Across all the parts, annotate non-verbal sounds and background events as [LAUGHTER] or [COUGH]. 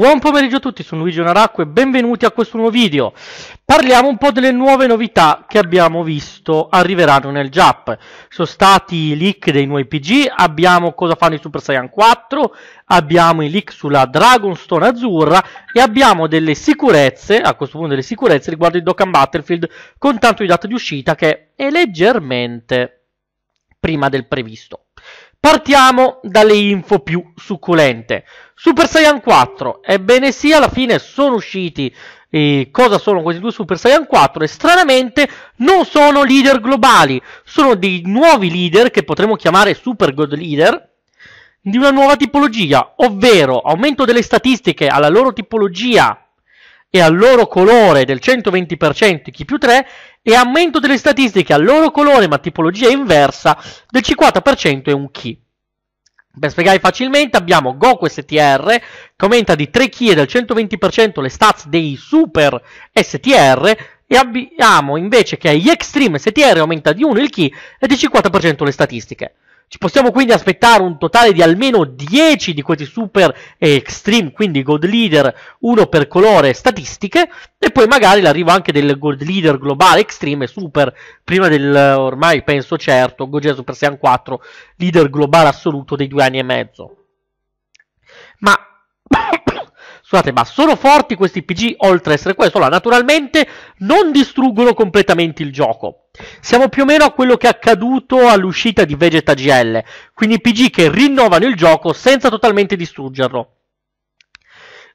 Buon pomeriggio a tutti, sono Luigi Onaracco e benvenuti a questo nuovo video. Parliamo un po' delle nuove novità che abbiamo visto arriveranno nel JAP. Sono stati i leak dei nuovi PG, abbiamo cosa fanno i Super Saiyan 4, abbiamo i leak sulla Dragonstone azzurra e abbiamo delle sicurezze, a questo punto delle sicurezze riguardo il Dokkan Battlefield con tanto di data di uscita che è leggermente prima del previsto. Partiamo dalle info più succulente. Super Saiyan 4, ebbene sì, alla fine sono usciti eh, cosa sono questi due Super Saiyan 4 e stranamente non sono leader globali, sono dei nuovi leader che potremmo chiamare Super God Leader di una nuova tipologia, ovvero aumento delle statistiche alla loro tipologia e al loro colore del 120% chi più 3 e aumento delle statistiche al loro colore ma tipologia inversa del 50% e un chi. Per spiegare facilmente abbiamo Goku STR che aumenta di 3 chi e del 120% le stats dei super STR e abbiamo invece che gli Extreme STR aumenta di 1 il chi e del 50% le statistiche. Ci possiamo quindi aspettare un totale di almeno 10 di questi super eh, extreme, quindi god leader, uno per colore statistiche, e poi magari l'arrivo anche del god leader globale extreme e super, prima del ormai penso certo, Gogeta Super Saiyan 4, leader globale assoluto dei due anni e mezzo. Ma Scusate, ma sono forti questi PG oltre a essere questo? Allora, naturalmente non distruggono completamente il gioco. Siamo più o meno a quello che è accaduto all'uscita di Vegeta GL, quindi PG che rinnovano il gioco senza totalmente distruggerlo.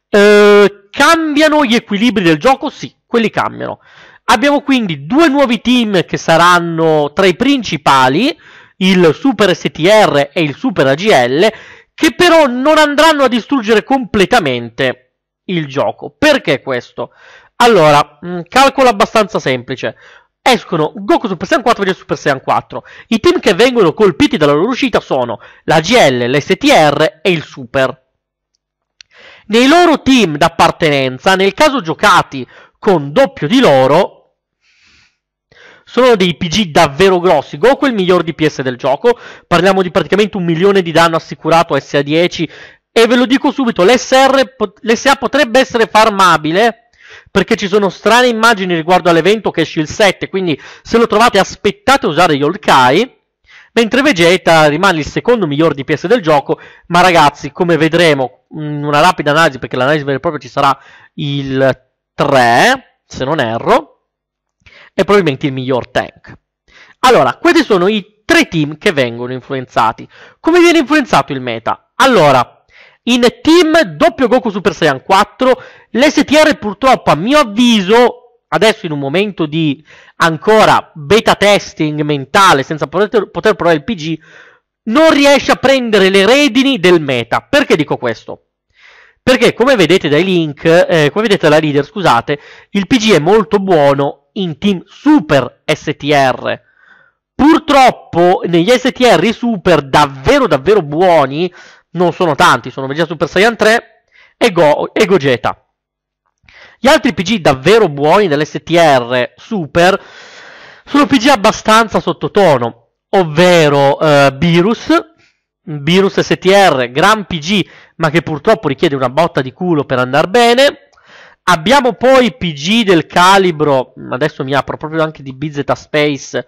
Eh, cambiano gli equilibri del gioco? Sì, quelli cambiano. Abbiamo quindi due nuovi team che saranno tra i principali, il Super STR e il Super AGL, che però non andranno a distruggere completamente il gioco. Perché questo? Allora, mh, mm, calcolo abbastanza semplice. Escono Goku Super Saiyan 4 e Super Saiyan 4. I team che vengono colpiti dalla loro uscita sono la GL, l'STR e il Super. Nei loro team d'appartenenza, nel caso giocati con doppio di loro, sono dei PG davvero grossi. Goku è il miglior DPS del gioco. Parliamo di praticamente un milione di danno assicurato SA10 e ve lo dico subito, l'SR, l'SA potrebbe essere farmabile perché ci sono strane immagini riguardo all'evento che esce il 7, quindi se lo trovate aspettate a usare gli old Kai, mentre Vegeta rimane il secondo miglior DPS del gioco, ma ragazzi, come vedremo in una rapida analisi, perché l'analisi vera e propria ci sarà il 3, se non erro, è probabilmente il miglior tank. Allora, questi sono i tre team che vengono influenzati. Come viene influenzato il meta? Allora, in team doppio Goku Super Saiyan 4, l'STR purtroppo a mio avviso, adesso in un momento di ancora beta testing mentale, senza poter, poter provare il PG, non riesce a prendere le redini del meta. Perché dico questo? Perché come vedete dai link, eh, come vedete dalla leader, scusate, il PG è molto buono in team super STR. Purtroppo negli STR super davvero davvero buoni non sono tanti, sono Vegeta Super Saiyan 3 e, Go, e Gogeta. Gli altri PG davvero buoni dell'STR Super sono PG abbastanza sottotono, ovvero eh, Virus, Virus STR, gran PG, ma che purtroppo richiede una botta di culo per andare bene. Abbiamo poi PG del calibro, adesso mi apro proprio anche di BZ Space,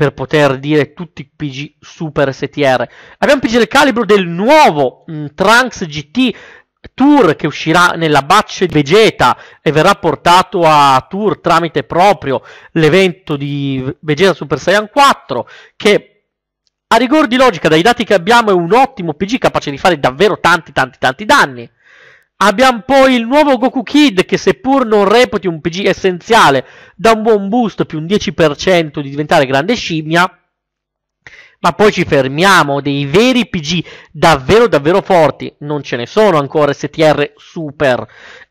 per poter dire tutti i PG Super STR. Abbiamo PG del calibro del nuovo mh, mm, Trunks GT Tour che uscirà nella batch Vegeta e verrà portato a Tour tramite proprio l'evento di Vegeta Super Saiyan 4 che a rigor di logica dai dati che abbiamo è un ottimo PG capace di fare davvero tanti tanti tanti danni. Abbiamo poi il nuovo Goku Kid che seppur non reputi un PG essenziale, da un buon boost più un 10% di diventare grande scimmia. Ma poi ci fermiamo, dei veri PG davvero davvero forti non ce ne sono ancora STR super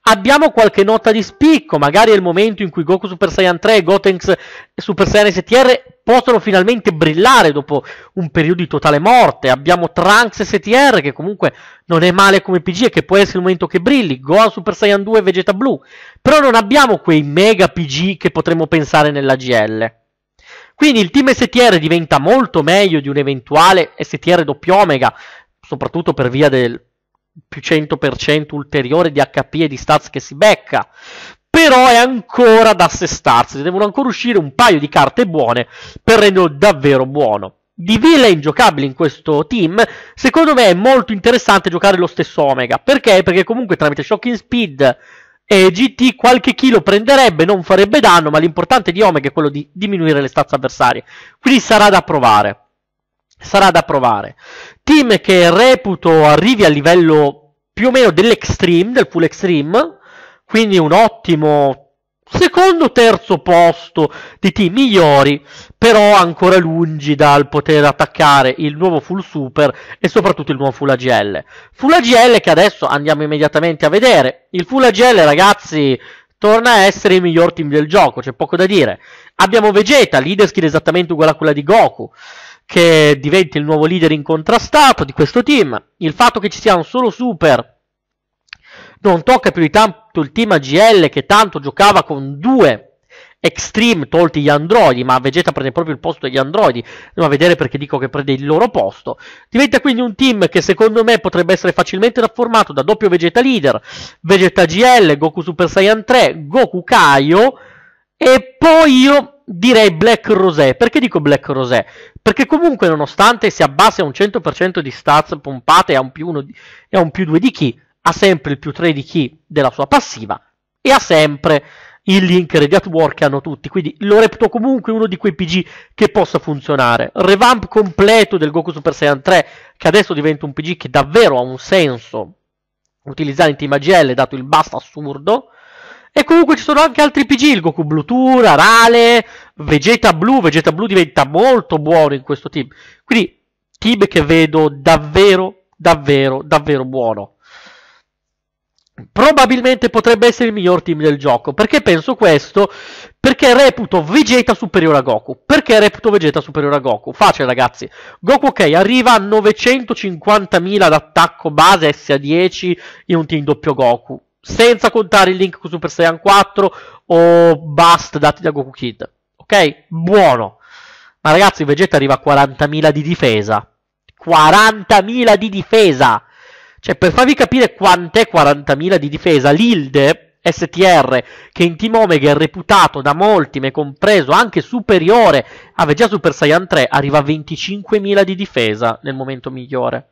abbiamo qualche nota di spicco, magari è il momento in cui Goku Super Saiyan 3 e Gotenks Super Saiyan STR possono finalmente brillare dopo un periodo di totale morte. Abbiamo Trunks STR che comunque non è male come PG e che può essere il momento che brilli, Gohan Super Saiyan 2 e Vegeta Blue, però non abbiamo quei mega PG che potremmo pensare nella GL. Quindi il team STR diventa molto meglio di un eventuale STR doppio Omega, soprattutto per via del più 100% ulteriore di HP e di stats che si becca. Però è ancora da assestarsi, devono ancora uscire un paio di carte buone per renderlo davvero buono. Di villain giocabile in questo team, secondo me è molto interessante giocare lo stesso Omega. Perché? Perché comunque tramite Shocking Speed e GT qualche chilo prenderebbe, non farebbe danno, ma l'importante di Omega è quello di diminuire le stazze avversarie. Quindi sarà da provare sarà da provare. Team che reputo arrivi al livello più o meno dell'extreme, del full extreme, quindi un ottimo secondo terzo posto di team migliori, però ancora lungi dal poter attaccare il nuovo full super e soprattutto il nuovo full AGL. Full AGL che adesso andiamo immediatamente a vedere. Il full AGL ragazzi torna a essere il miglior team del gioco, c'è poco da dire. Abbiamo Vegeta, leader skill esattamente uguale a quella di Goku che diventi il nuovo leader incontrastato di questo team. Il fatto che ci sia un solo super non tocca più di tanto il team AGL che tanto giocava con due Extreme tolti gli androidi, ma Vegeta prende proprio il posto degli androidi, andiamo a vedere perché dico che prende il loro posto. Diventa quindi un team che secondo me potrebbe essere facilmente rafformato da doppio Vegeta Leader, Vegeta GL, Goku Super Saiyan 3, Goku Kaio e poi io direi Black Rosé. Perché dico Black Rosé? Perché comunque nonostante si abbassi a un 100% di stats pompate e a un più a un più 2 di key, ha sempre il più 3 di key della sua passiva e ha sempre il link Radiat War che hanno tutti, quindi lo reputo comunque uno di quei PG che possa funzionare. Revamp completo del Goku Super Saiyan 3, che adesso diventa un PG che davvero ha un senso utilizzare in Team AGL, dato il basta assurdo. E comunque ci sono anche altri PG, il Goku Blu Tour, Arale, Vegeta Blu. Vegeta Blu diventa molto buono in questo team. Quindi, team che vedo davvero, davvero, davvero buono. Probabilmente potrebbe essere il miglior team del gioco. Perché penso questo? Perché reputo Vegeta superiore a Goku. Perché reputo Vegeta superiore a Goku? Facile, ragazzi. Goku, ok, arriva a 950.000 d'attacco base S a 10 in un team doppio Goku senza contare il link con Super Saiyan 4 o Bust dati da Goku Kid. Ok? Buono. Ma ragazzi, Vegeta arriva a 40.000 di difesa. 40.000 di difesa! Cioè, per farvi capire quant'è 40.000 di difesa, l'Ilde STR, che in Team Omega è reputato da molti, me compreso, anche superiore a Vegeta Super Saiyan 3, arriva a 25.000 di difesa nel momento migliore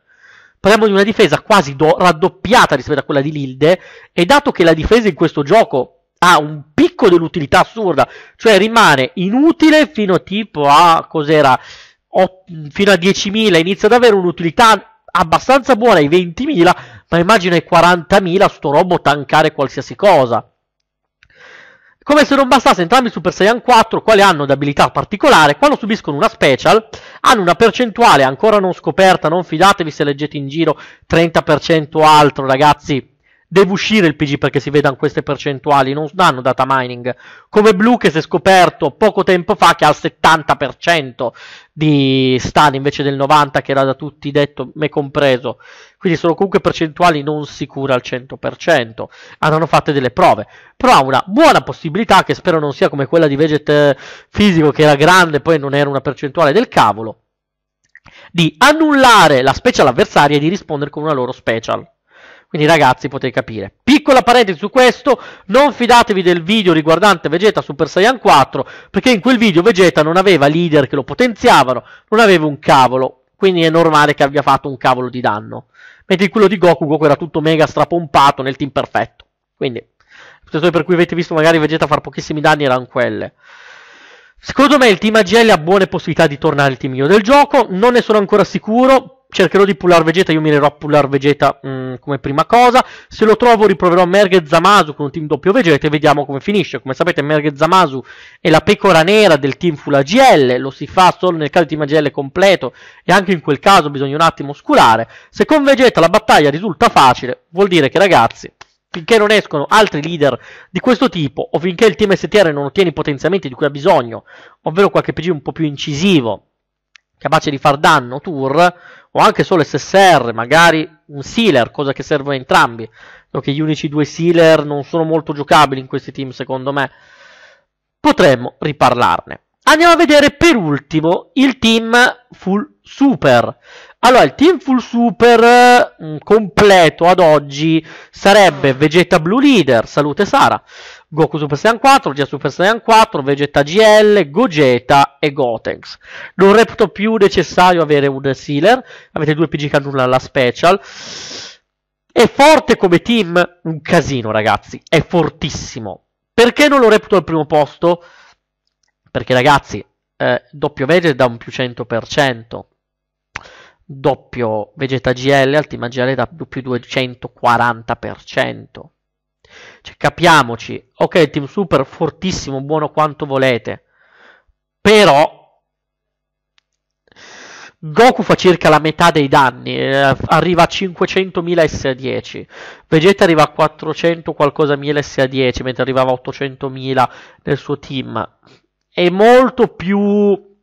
parliamo di una difesa quasi do- raddoppiata rispetto a quella di Lilde, e dato che la difesa in questo gioco ha un picco dell'utilità assurda, cioè rimane inutile fino a tipo a cos'era, o, fino a 10.000, inizia ad avere un'utilità abbastanza buona ai 20.000, ma immagino ai 40.000 sto robo tankare qualsiasi cosa. Come se non bastasse, entrambi i Super Saiyan 4, quali hanno d'abilità particolare, quando subiscono una special, hanno una percentuale ancora non scoperta, non fidatevi se leggete in giro 30% altro, ragazzi deve uscire il PG perché si vedano queste percentuali, non danno data mining. Come Blue che si è scoperto poco tempo fa che ha il 70% di stadi invece del 90% che era da tutti detto, me compreso. Quindi sono comunque percentuali non sicure al 100%. Hanno fatte delle prove, però ha una buona possibilità che spero non sia come quella di Veget eh, fisico che era grande, poi non era una percentuale del cavolo, di annullare la special avversaria e di rispondere con una loro special quindi ragazzi potete capire. Piccola parentesi su questo, non fidatevi del video riguardante Vegeta Super Saiyan 4, perché in quel video Vegeta non aveva leader che lo potenziavano, non aveva un cavolo, quindi è normale che abbia fatto un cavolo di danno. Mentre in quello di Goku, Goku era tutto mega strapompato nel team perfetto. Quindi, le situazioni per cui avete visto magari Vegeta fare pochissimi danni erano quelle. Secondo me il team AGL ha buone possibilità di tornare al team mio del gioco, non ne sono ancora sicuro, cercherò di pullare Vegeta, io mirerò a pullare Vegeta mh, mm, come prima cosa. Se lo trovo riproverò Merge Zamasu con un team doppio Vegeta e vediamo come finisce. Come sapete Merge Zamasu è la pecora nera del team Full AGL, lo si fa solo nel caso di team AGL completo e anche in quel caso bisogna un attimo oscurare. Se con Vegeta la battaglia risulta facile, vuol dire che ragazzi finché non escono altri leader di questo tipo o finché il team STR non ottiene i potenziamenti di cui ha bisogno, ovvero qualche PG un po' più incisivo, capace di far danno, tour, o anche solo SSR, magari un sealer, cosa che serve a entrambi. So che gli unici due sealer non sono molto giocabili in questi team, secondo me. Potremmo riparlarne. Andiamo a vedere per ultimo il team full super. Allora, il team full super mm, completo ad oggi sarebbe Vegeta Blue Leader, salute Sara, Goku Super Saiyan 4, Gia Super Saiyan 4, Vegeta GL, Gogeta e Gotenks. Non reputo più necessario avere un sealer, avete due PG Cannulla alla special. È forte come team? Un casino, ragazzi, è fortissimo. Perché non lo reputo al primo posto? Perché, ragazzi, eh, W da un più 100% doppio Vegeta GL, Ultima GL da più 240%. Cioè, capiamoci, ok, Team Super fortissimo, buono quanto volete, però Goku fa circa la metà dei danni, eh, arriva a 500.000 SA10, Vegeta arriva a 400 qualcosa 1000 SA10, mentre arrivava a 800.000 nel suo team. È molto più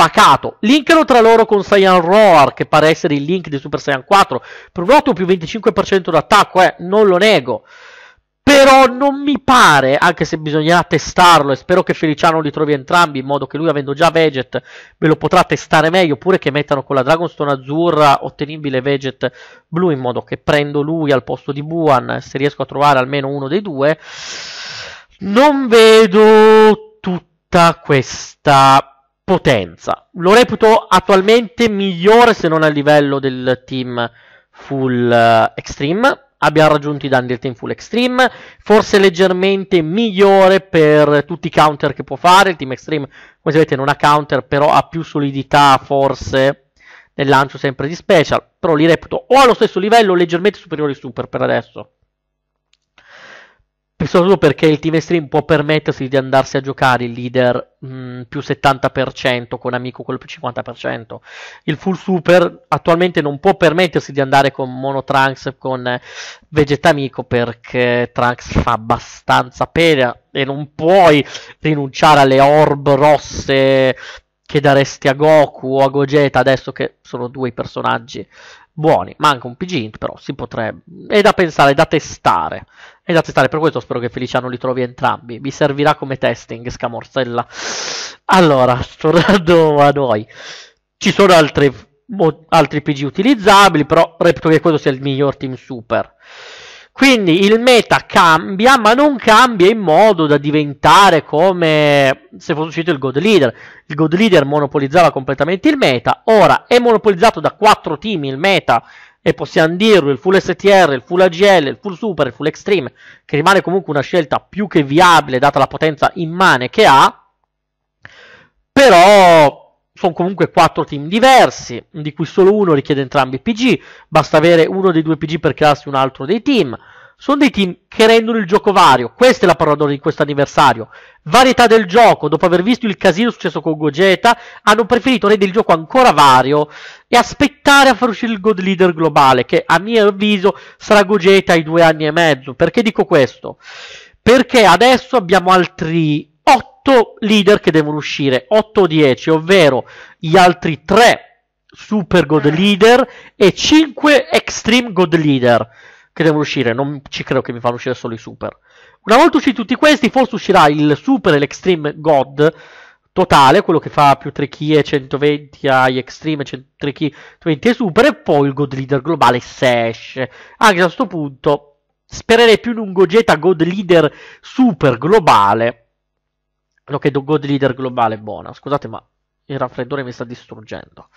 pacato. Linkano tra loro con Saiyan Roar, che pare essere il link di Super Saiyan 4, per un più 25% d'attacco, eh, non lo nego. Però non mi pare, anche se bisognerà testarlo, e spero che Feliciano li trovi entrambi, in modo che lui, avendo già Veget, me lo potrà testare meglio, oppure che mettano con la Dragonstone azzurra ottenibile Veget blu, in modo che prendo lui al posto di Buan, se riesco a trovare almeno uno dei due. Non vedo tutta questa potenza. Lo reputo attualmente migliore se non a livello del team full eh, extreme. Abbiamo raggiunto i danni del team full extreme. Forse leggermente migliore per tutti i counter che può fare. Il team extreme, come sapete, non ha counter, però ha più solidità forse nel lancio sempre di special. Però li reputo o allo stesso livello, leggermente superiori super per adesso solo perché il team stream può permettersi di andarsi a giocare il leader mh, più 70% con amico quello più 50%. Il full super attualmente non può permettersi di andare con mono Trunks con vegeta amico perché Trunks fa abbastanza pena e non puoi rinunciare alle orb rosse che daresti a Goku o a Gogeta adesso che sono due i personaggi buoni. Manca un PGInt, però si potrebbe. È da pensare, è da testare. È da testare, per questo spero che Feliciano li trovi entrambi. Mi servirà come testing, scamorzella. Allora, tornando a noi. Ci sono altri, altri PG utilizzabili, però reputo che quello sia il miglior team super. Quindi il meta cambia, ma non cambia in modo da diventare come se fosse uscito il God Leader. Il God Leader monopolizzava completamente il meta, ora è monopolizzato da quattro team il meta, e possiamo dirlo, il full STR, il full AGL, il full Super, il full Extreme, che rimane comunque una scelta più che viabile data la potenza immane che ha, però sono comunque quattro team diversi, di cui solo uno richiede entrambi PG, basta avere uno dei due PG per crearsi un altro dei team. Sono dei team che rendono il gioco vario, questa è la parola d'ordine di questo anniversario. Varietà del gioco, dopo aver visto il casino successo con Gogeta, hanno preferito rendere il gioco ancora vario e aspettare a far uscire il God Leader globale, che a mio avviso sarà Gogeta ai due anni e mezzo. Perché dico questo? Perché adesso abbiamo altri 8 leader che devono uscire, 8 o 10, ovvero gli altri 3 Super God ah. Leader e 5 Extreme God Leader che devono uscire, non ci credo che mi fanno uscire solo i Super. Una volta usciti tutti questi, forse uscirà il Super e l'Extreme God totale, quello che fa più 3 key e 120 agli Extreme, 3 key 20 e Super, e poi il God Leader globale se esce. Anche a questo punto spererei più in un Gogeta God Leader Super globale lo chiedo God Leader globale buona. Scusate, ma il raffreddore mi sta distruggendo.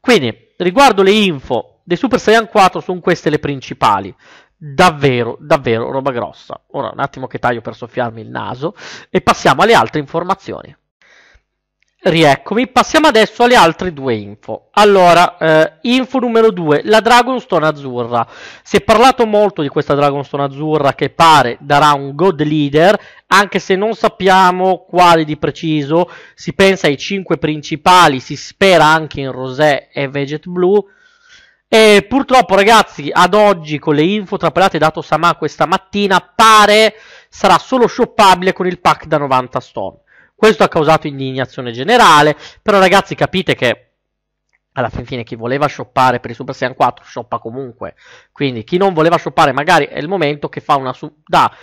Quindi, riguardo le info dei Super Saiyan 4, sono queste le principali. Davvero, davvero roba grossa. Ora un attimo che taglio per soffiarmi il naso e passiamo alle altre informazioni. Rieccomi, passiamo adesso alle altre due info. Allora, eh, info numero 2, la Dragonstone azzurra. Si è parlato molto di questa Dragonstone azzurra che pare darà un God Leader, anche se non sappiamo quale di preciso. Si pensa ai 5 principali, si spera anche in Rosé e Veget Blue. E purtroppo, ragazzi, ad oggi con le info trapelate dato Sama questa mattina, pare sarà solo shoppabile con il pack da 90 stone. Questo ha causato indignazione generale, però ragazzi capite che alla fin fine chi voleva shoppare per il Super Saiyan 4 shoppa comunque. Quindi chi non voleva shoppare magari è il momento che fa una su- da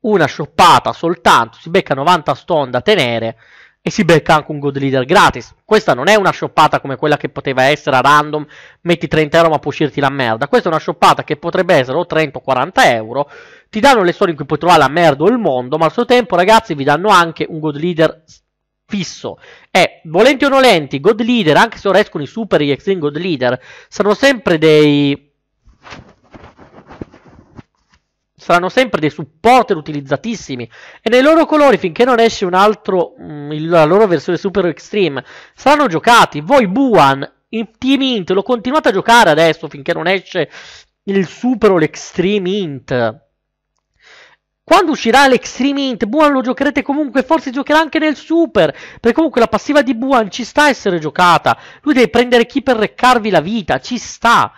una shoppata soltanto, si becca 90 stone da tenere e si becca anche un god leader gratis. Questa non è una shoppata come quella che poteva essere a random, metti 30 euro ma può uscirti la merda. Questa è una shoppata che potrebbe essere o 30 o 40 euro, ti danno le storie in cui puoi trovare la merda o il mondo, ma al suo tempo ragazzi vi danno anche un god leader fisso. E volenti o nolenti, god leader, anche se ora escono i super e gli extreme gold leader, saranno sempre dei saranno sempre dei supporter utilizzatissimi e nei loro colori finché non esce un altro, mh, mm, la loro versione Super Extreme, saranno giocati. Voi Buan, in Team Int, lo continuate a giocare adesso finché non esce il Super o l'Extreme Int. Quando uscirà l'Extreme Int, Buan lo giocherete comunque, forse giocherà anche nel Super, perché comunque la passiva di Buan ci sta a essere giocata. Lui deve prendere chi per recarvi la vita, ci sta.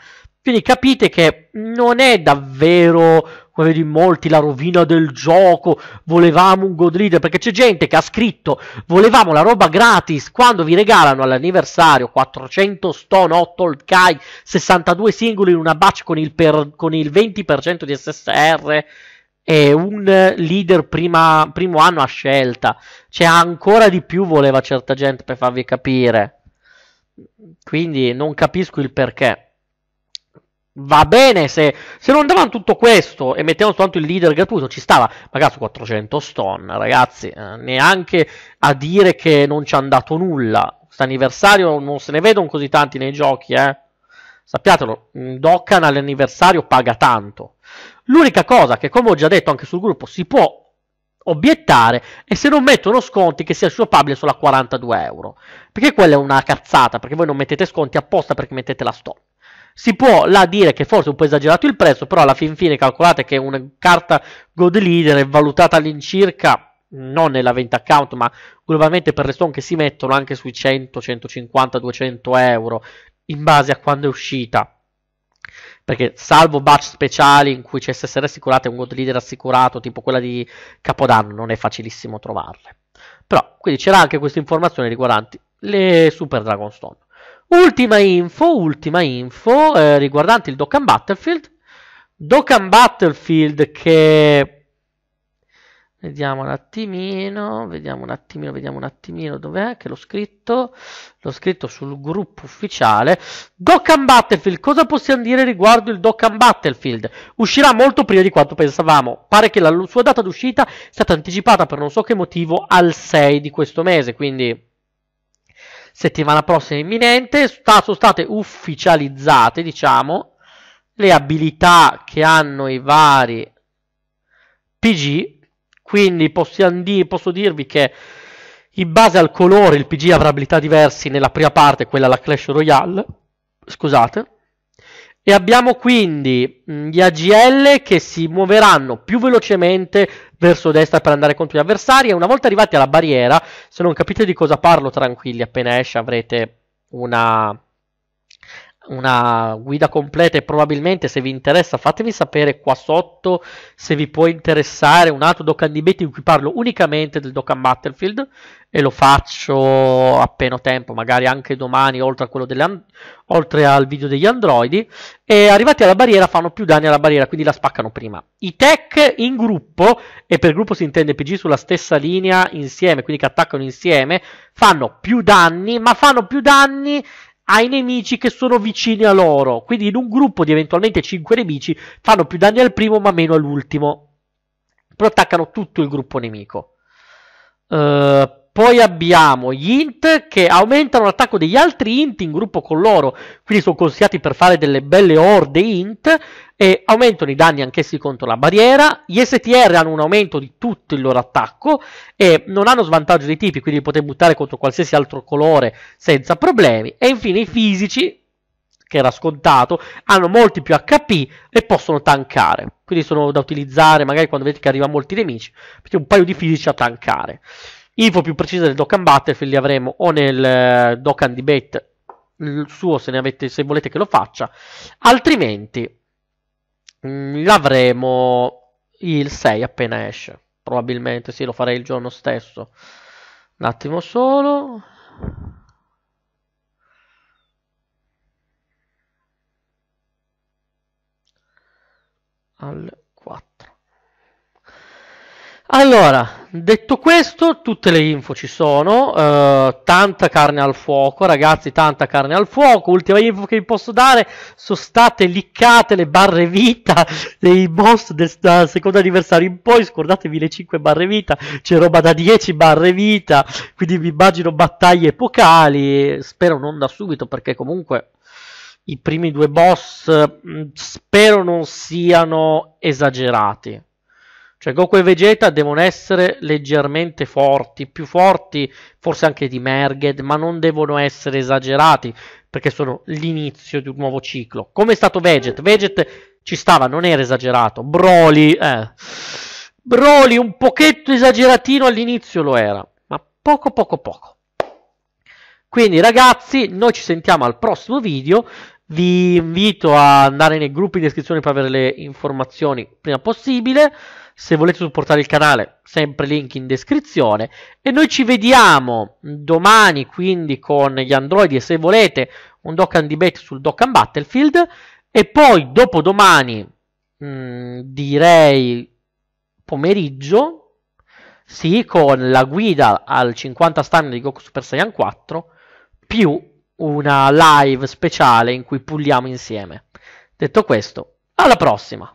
Quindi capite che non è davvero come di molti la rovina del gioco, volevamo un god leader, perché c'è gente che ha scritto volevamo la roba gratis quando vi regalano all'anniversario 400 stone, 8 old kai, 62 singoli in una batch con il, per, con il 20% di SSR e un leader prima, primo anno a scelta. C'è ancora di più voleva certa gente per farvi capire. Quindi non capisco il perché. Va bene se, se non davano tutto questo e mettevano soltanto il leader gratuito, ci stava, ma cazzo 400 stone, ragazzi, eh, neanche a dire che non ci è dato nulla. Quest'anniversario non se ne vedono così tanti nei giochi, eh. Sappiatelo, mm, Dokkan all'anniversario paga tanto. L'unica cosa che, come ho già detto anche sul gruppo, si può obiettare e se non mettono sconti che sia shoppabile solo a 42 euro. Perché quella è una cazzata, perché voi non mettete sconti apposta perché mettete la stop. Si può là dire che forse è un po' esagerato il prezzo, però alla fin fine calcolate che una carta God Leader è valutata all'incirca non nella 20 account, ma globalmente per le stone che si mettono anche sui 100, 150, 200 euro in base a quando è uscita. Perché salvo batch speciali in cui CSSR assicurata un god leader assicurato, tipo quella di Capodanno, non è facilissimo trovarle. Però, quindi c'era anche questa informazione riguardante le Super Dragon Stone. Ultima info, ultima info eh, riguardante il Dokkan Battlefield. Dokkan Battlefield che... Vediamo un attimino, vediamo un attimino, vediamo un attimino dov'è che l'ho scritto. L'ho scritto sul gruppo ufficiale. Dokkan Battlefield, cosa possiamo dire riguardo il Dokkan Battlefield? Uscirà molto prima di quanto pensavamo. Pare che la sua data d'uscita sia stata anticipata per non so che motivo al 6 di questo mese, quindi settimana prossima imminente, sta, sono state ufficializzate, diciamo, le abilità che hanno i vari PG, quindi di, posso dirvi che in base al colore il PG avrà abilità diverse nella prima parte, quella alla Clash Royale, scusate, e abbiamo quindi mm, gli AGL che si muoveranno più velocemente verso destra per andare contro gli avversari e una volta arrivati alla barriera, se non capite di cosa parlo tranquilli, appena esce avrete una una guida completa e probabilmente se vi interessa fatemi sapere qua sotto se vi può interessare un altro Dokkan Debate in cui parlo unicamente del Dokkan Battlefield e lo faccio appena ho tempo, magari anche domani oltre, delle, oltre, al video degli androidi e arrivati alla barriera fanno più danni alla barriera quindi la spaccano prima. I tech in gruppo e per gruppo si intende PG sulla stessa linea insieme quindi che attaccano insieme fanno più danni ma fanno più danni ai nemici che sono vicini a loro. Quindi in un gruppo di eventualmente 5 nemici fanno più danni al primo ma meno all'ultimo. Però attaccano tutto il gruppo nemico. Uh, poi abbiamo gli int che aumentano l'attacco degli altri int in gruppo con loro, quindi sono consigliati per fare delle belle orde int e aumentano i danni anch'essi contro la barriera. Gli STR hanno un aumento di tutto il loro attacco e non hanno svantaggio dei tipi, quindi li potete buttare contro qualsiasi altro colore senza problemi. E infine i fisici che era scontato, hanno molti più HP e possono tankare. Quindi sono da utilizzare magari quando vedete che arrivano molti nemici, perché un paio di fisici a tankare. Info più precise del Dokkan Battlefield li avremo o nel uh, eh, Dokkan Debate il suo se, avete, se volete che lo faccia, altrimenti mh, mm, l'avremo il 6 appena esce. Probabilmente sì, lo farei il giorno stesso. Un attimo solo. Al... Allora, detto questo, tutte le info ci sono, eh, tanta carne al fuoco, ragazzi, tanta carne al fuoco. Ultima info che vi posso dare, sono state liccate le barre vita [LAUGHS] dei boss del, del secondo anniversario in poi, scordatevi le 5 barre vita, c'è roba da 10 barre vita, quindi vi immagino battaglie epocali, spero non da subito perché comunque i primi due boss mm, spero non siano esagerati cioè Goku e Vegeta devono essere leggermente forti, più forti forse anche di Merged, ma non devono essere esagerati perché sono l'inizio di un nuovo ciclo. Come è stato Veget? Veget ci stava, non era esagerato. Broly, eh. Broly un pochetto esageratino all'inizio lo era, ma poco poco poco. Quindi ragazzi, noi ci sentiamo al prossimo video. Vi invito a andare nei gruppi in descrizione per avere le informazioni prima possibile se volete supportare il canale, sempre link in descrizione. E noi ci vediamo domani, quindi, con gli androidi e se volete un Dokkan Debate sul Dokkan Battlefield. E poi, dopodomani, mm, direi pomeriggio, sì, con la guida al 50 stamina di Goku Super Saiyan 4, più una live speciale in cui pulliamo insieme. Detto questo, alla prossima!